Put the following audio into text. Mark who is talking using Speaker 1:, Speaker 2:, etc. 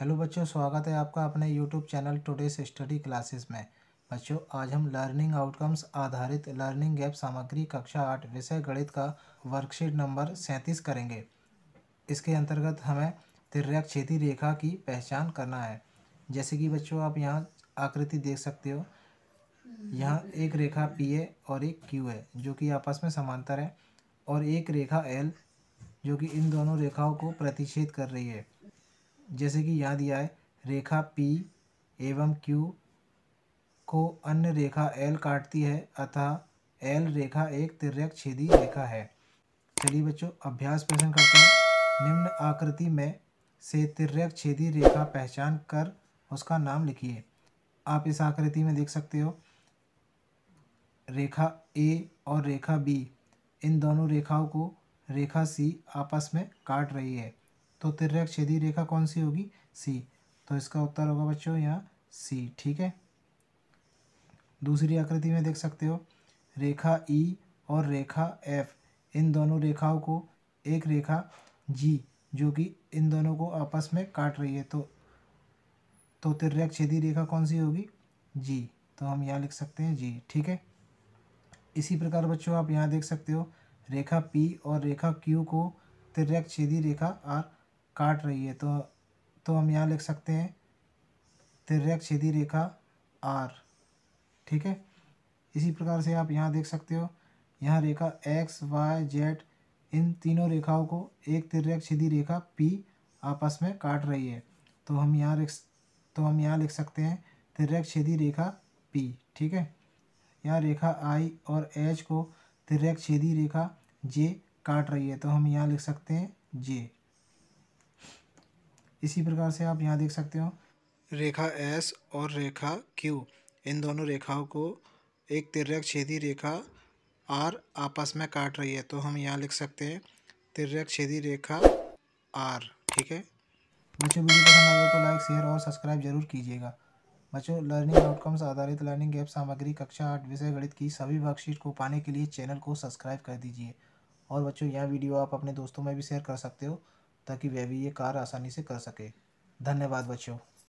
Speaker 1: hello बच्चों स्वागत है आपका अपने YouTube channel today's study classes में बच्चों आज हम लर्निंग आउटकम्स आधारित लर्निंग गैप सामग्री कक्षा आठ विषय गणित का वर्कशीट नंबर सैंतीस करेंगे इसके अंतर्गत हमें तिरक क्षेत्री रेखा की पहचान करना है जैसे कि बच्चों आप यहाँ आकृति देख सकते हो यहाँ एक रेखा पी है और एक क्यू है जो कि आपस में समांतर है और एक रेखा एल जो कि इन दोनों रेखाओं को प्रतिच्छेद कर रही है जैसे कि यहाँ दिया है रेखा पी एवं क्यू को अन्य रेखा एल काटती है अतः एल रेखा एक तिरक छेदी रेखा है चलिए बच्चों अभ्यास प्रश्न करते हैं निम्न आकृति में से तिरक छेदी रेखा पहचान कर उसका नाम लिखिए आप इस आकृति में देख सकते हो रेखा ए और रेखा बी इन दोनों रेखाओं को रेखा सी आपस में काट रही है तो तिरक छेदी रेखा कौन सी होगी सी तो इसका उत्तर होगा बच्चों यहाँ सी ठीक है दूसरी आकृति में देख सकते हो रेखा ई e और रेखा एफ इन दोनों रेखाओं को एक रेखा जी जो कि इन दोनों को आपस में काट रही है तो तो तिरक छेदी रेखा कौन सी होगी जी तो हम यहाँ लिख सकते हैं जी ठीक है इसी प्रकार बच्चों आप यहाँ देख सकते हो रेखा पी और रेखा क्यू को तिरक छेदी रेखा आर काट रही है तो तो हम यहाँ लिख सकते हैं तिरक सीधी रेखा आर ठीक है इसी प्रकार से आप यहाँ देख सकते हो यहाँ रेखा एक्स वाई जेड इन तीनों रेखाओं को एक तिरक सीधी रेखा पी आपस में काट रही है तो हम यहाँ लिख तो हम यहाँ लिख सकते हैं तिरक छेदी रेखा पी ठीक है यहाँ रेखा आई और एच को तिरक छेदी रेखा जे काट रही है तो हम यहाँ लिख सकते हैं जे इसी प्रकार से आप यहाँ देख सकते हो रेखा एस और रेखा क्यू इन दोनों रेखाओं को एक तिरक छेदी रेखा आर आपस में काट रही है तो हम यहाँ लिख सकते हैं तिरक छेदी रेखा आर ठीक है बच्चों वीडियो पसंद आए तो लाइक शेयर और सब्सक्राइब जरूर कीजिएगा बच्चों लर्निंग आउटकम्स आधारित लर्निंग गैप सामग्री कक्षा आठ विषय गणित की सभी वर्कशीट को पाने के लिए चैनल को सब्सक्राइब कर दीजिए और बच्चों यह वीडियो आप अपने दोस्तों में भी शेयर कर सकते हो ताकि वह भी ये कार्य आसानी से कर सके धन्यवाद बच्चों